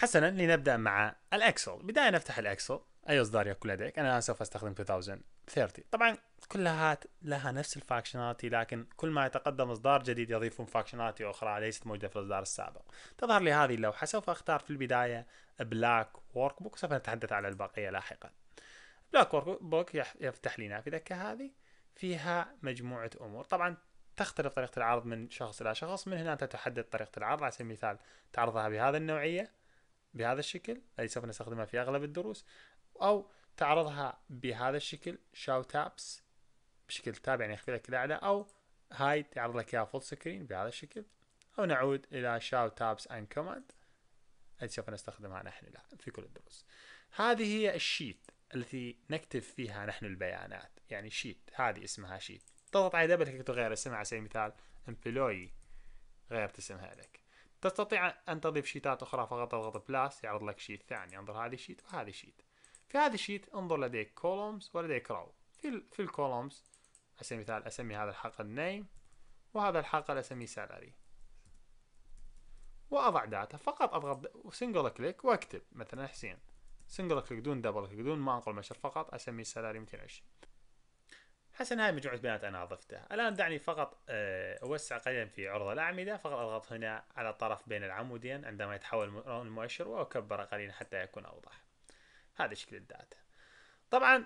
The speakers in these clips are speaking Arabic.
حسنا لنبدأ مع الأكسل بداية نفتح الأكسل أي أيوة إصدار يكون لديك أنا الان سوف أستخدم 2030 طبعا كلها لها نفس الفاكشناليتي لكن كل ما يتقدم إصدار جديد يضيفون فاكشناليتي أخرى ليست موجودة في الإصدار السابق تظهر لي هذه اللوحة سوف أختار في البداية بلاك ورك بوك سوف نتحدث على البقية لاحقا بلاك ورك بوك يفتح لي نافذة كهذه فيها مجموعة أمور طبعا تختلف طريقة العرض من شخص إلى شخص من هنا تتحدد طريقة العرض على سبيل المثال تعرضها بهذا النوعية بهذا الشكل اللي سوف نستخدمها في أغلب الدروس أو تعرضها بهذا الشكل شاو تابس بشكل تاب يعني يخفي لك الأعلى أو هاي تعرض لك إياها فول سكرين بهذا الشكل أو نعود إلى شاو تابس أند كوماند اللي سوف نستخدمها نحن في كل الدروس هذه هي الشيت التي نكتب فيها نحن البيانات يعني شيت هذه اسمها شيت تضغط على دبل تكتب تغير اسمها على سبيل المثال امبلوي غيرت اسمها لك تستطيع أن تضيف شيتات أخرى فقط اضغط بلاس يعرض لك شيت ثاني انظر هذه الشيت وهذه الشيت في هذا الشيت انظر لديك كولومز ولديك رو في الـ في الكولومز على سبيل المثال أسمي هذا الحقل نيم وهذا الحقل اسمي سالري وأضع داتا فقط أضغط سنجل كليك وأكتب مثلا حسين سنجل كليك دون دبل كليك دون ما أنقل مشر فقط اسمي سالري 220 حسنا هاي مجموعة بيانات أنا أضفتها الآن دعني فقط آه، أوسع قليلا في عرض الأعمدة فقط أضغط هنا على الطرف بين العمودين عندما يتحول المؤشر وأكبر قليلا حتى يكون أوضح هذا شكل الداتا طبعا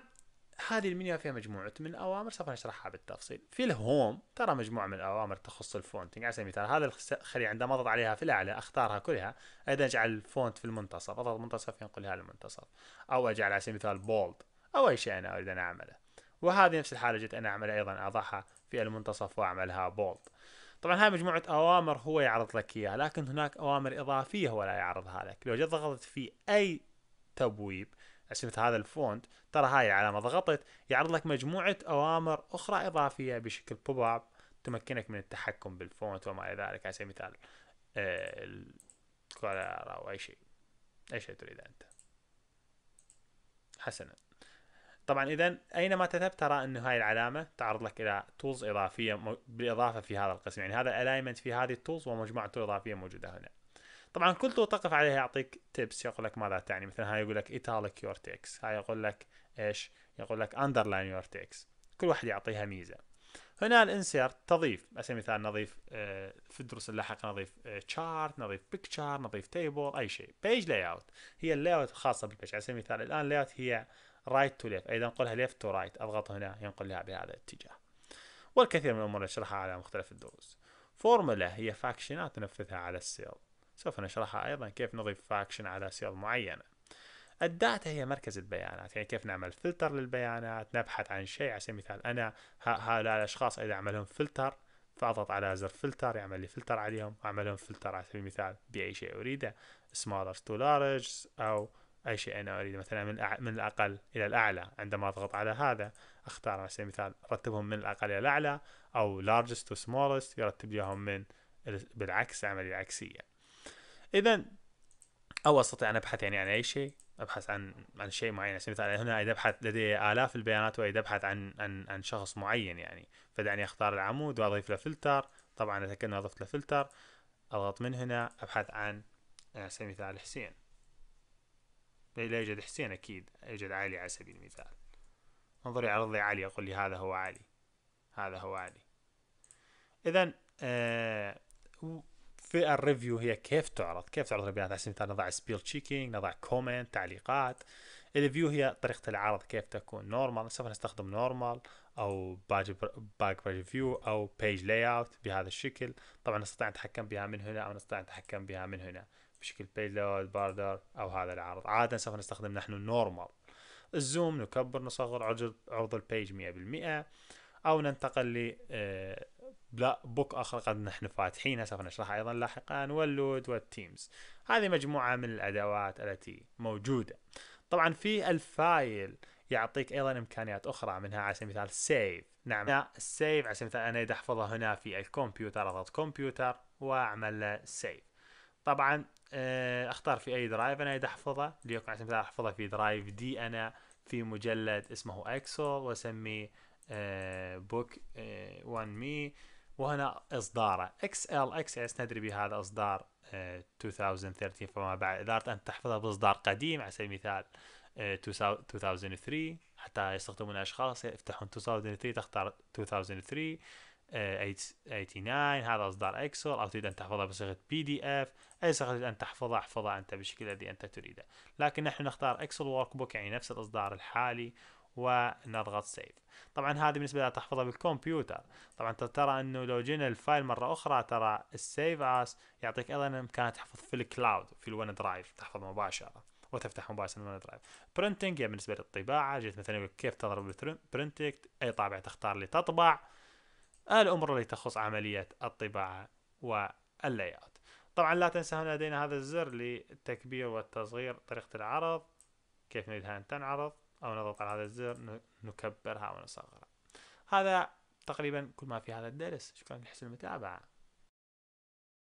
هذه المنيو فيها مجموعة من الأوامر سوف نشرحها بالتفصيل في الهوم ترى مجموعة من الأوامر تخص الفونتنج على سبيل المثال هذا الخلية عندما أضغط عليها في الأعلى أختارها كلها أيضا أجعل الفونت في المنتصف أضغط منتصف ينقلها للمنتصف أو أجعل على سبيل المثال بولد أو أي شيء أنا أريد أن أعمله وهذه نفس الحالة جيت أنا أعملها أيضا أضعها في المنتصف وأعملها بولد طبعا هاي مجموعة أوامر هو يعرض لك إياها لكن هناك أوامر إضافية هو لا يعرضها لك لو جيت ضغطت في أي تبويب اسم هذا الفونت ترى هاي علامة ضغطت يعرض لك مجموعة أوامر أخرى إضافية بشكل بوب أب تمكنك من التحكم بالفونت وما إلى ذلك على سبيل المثال آه، الكولر أو أي شيء أي شيء تريده أنت حسنا طبعا اذا اينما تذهب ترى انه هاي العلامه تعرض لك الى تولز اضافيه بالاضافه في هذا القسم يعني هذا الالاينمنت في هذه التولز ومجموعه اضافيه موجوده هنا طبعا كل تول تقف عليها يعطيك تيبس يقول لك ماذا تعني مثلا هاي يقول لك ايتاليك يور تيكس هاي يقول لك ايش يقول لك اندرلاين يور تيكس كل واحد يعطيها ميزه هنا الانسيرت تضيف على سبيل المثال نضيف آه، في الدروس اللاحقه نضيف تشارت آه، نضيف بيكتشر نضيف تيبل اي شيء بيج لاي اوت هي اللاي اوت الخاصه بالبيج على سبيل المثال الان اللاي اوت هي رايت تو ليفت اذا نقولها ليفت تو رايت اضغط هنا ينقل لها بهذا الاتجاه والكثير من الامور نشرحها على مختلف الدروس فورمولا هي فاكشنات ننفذها على السيل سوف نشرحها ايضا كيف نضيف فاكشن على سيل معينه الداتا هي مركز البيانات يعني كيف نعمل فلتر للبيانات نبحث عن شيء على سبيل المثال أنا هؤلاء الأشخاص إذا أعملهم فلتر فأضغط على زر فلتر يعمل لي فلتر عليهم أعمل لهم فلتر على سبيل المثال بأي شيء أريده سمولر تو لارج أو أي شيء أنا أريده مثلا من من الأقل إلى الأعلى عندما أضغط على هذا أختار على سبيل المثال رتبهم من الأقل إلى الأعلى أو لارجست تو سمولست يرتب لهم من بالعكس عملية عكسية إذا أو أستطيع أن أبحث يعني عن أي شيء ابحث عن عن شيء معين على يعني سبيل المثال اذا ابحث لدي الاف البيانات واريد ابحث عن عن عن شخص معين يعني فدعني اختار العمود واضيف له فلتر طبعا اتاكد اني اضفت له فلتر اضغط من هنا ابحث عن على سبيل المثال حسين لا يوجد حسين اكيد يوجد علي على سبيل المثال انظر يعرض لي علي يقول لي هذا هو علي هذا هو علي اذا آه في الريفيو هي كيف تعرض كيف تعرض البيانات على سبيل المثال نضع سبيل تشيكينج نضع كومنت تعليقات الفيو هي طريقة العرض كيف تكون نورمال سوف نستخدم نورمال او باك باج فيو او بيج لاي اوت بهذا الشكل طبعا نستطيع ان نتحكم بها من هنا او نستطيع ان نتحكم بها من هنا بشكل بيج لاي اوت باردر او هذا العرض عادة سوف نستخدم نحن نورمال الزوم نكبر نصغر عرض البيج 100% او ننتقل آه، لا بوك اخر قد نحن فاتحينها سوف نشرحها ايضا لاحقا واللود والتيمز هذه مجموعه من الادوات التي موجوده طبعا في الفايل يعطيك ايضا امكانيات اخرى منها على سبيل المثال سيف نعم السيف نعم. على سبيل المثال انا احفظه هنا في الكمبيوتر اضغط كمبيوتر واعمل سيف طبعا آه، اختار في اي درايف انا احفظه ليكن على سبيل المثال احفظه في درايف دي انا في مجلد اسمه اكسل واسميه بوك 1 مي وهنا إصداره اس ندري بهذا إصدار 2013 آه، فما بعد إذا أردت أن تحفظها بإصدار قديم على سبيل المثال 2003 آه، حتى يستخدمون أشخاص يفتحون 2003 تختار 2003 89 آه، هذا اصدار اكسل او تريد ان تحفظها بصيغه بي دي اف اي صيغه تريد ان تحفظها احفظها انت بالشكل الذي انت تريده لكن نحن نختار اكسل ورك بوك يعني نفس الاصدار الحالي ونضغط سيف طبعا هذه بالنسبه لها تحفظها بالكمبيوتر طبعا ترى انه لو جينا الفايل مره اخرى ترى السيف اس يعطيك ايضا امكانيه تحفظ في الكلاود في الون درايف تحفظ مباشره وتفتح مباشره الون درايف برنتنج يعني بالنسبه للطباعه جيت مثلا كيف تضرب برنتنج اي طابع تختار لتطبع الامور اللي تخص عمليه الطباعه اوت طبعا لا تنسى هنا لدينا هذا الزر للتكبير والتصغير طريقه العرض كيف نريدها ان تنعرض أو نضغط على هذا الزر نكبرها ونصغرها هذا تقريبا كل ما في هذا الدرس شكرا لحسن المتابعة